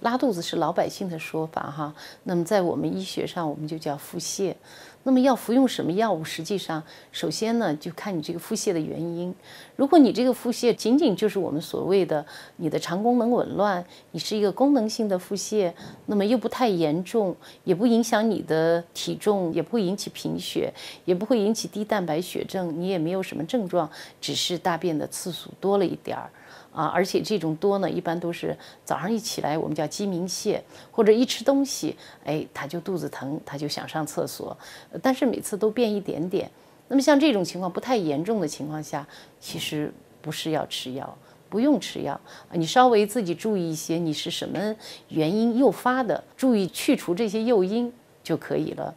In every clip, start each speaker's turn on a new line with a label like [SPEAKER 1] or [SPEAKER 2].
[SPEAKER 1] 拉肚子是老百姓的说法哈，那么在我们医学上，我们就叫腹泻。那么要服用什么药物？实际上，首先呢，就看你这个腹泻的原因。如果你这个腹泻仅仅就是我们所谓的你的肠功能紊乱，你是一个功能性的腹泻，那么又不太严重，也不影响你的体重，也不会引起贫血，也不会引起低蛋白血症，你也没有什么症状，只是大便的次数多了一点儿。啊，而且这种多呢，一般都是早上一起来，我们叫鸡鸣泻，或者一吃东西，哎，他就肚子疼，他就想上厕所，但是每次都变一点点。那么像这种情况不太严重的情况下，其实不是要吃药，不用吃药，你稍微自己注意一些，你是什么原因诱发的，注意去除这些诱因就可以了。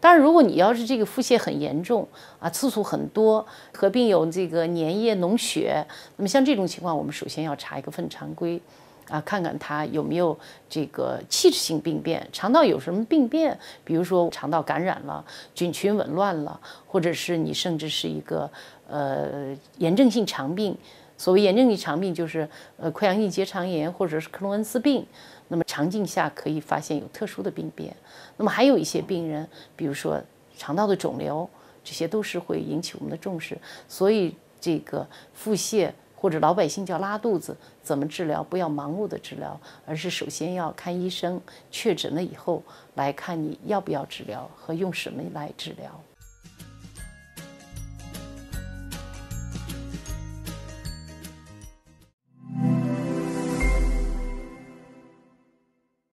[SPEAKER 1] 当然，如果你要是这个腹泻很严重啊，次数很多，合并有这个粘液脓血，那么像这种情况，我们首先要查一个粪常规，啊，看看他有没有这个器质性病变，肠道有什么病变，比如说肠道感染了，菌群紊乱了，或者是你甚至是一个呃炎症性肠病。所谓炎症性肠病，就是呃溃疡性结肠炎或者是克罗恩斯病，那么肠镜下可以发现有特殊的病变。那么还有一些病人，比如说肠道的肿瘤，这些都是会引起我们的重视。所以这个腹泻或者老百姓叫拉肚子，怎么治疗？不要盲目的治疗，而是首先要看医生确诊了以后，来看你要不要治疗和用什么来治疗。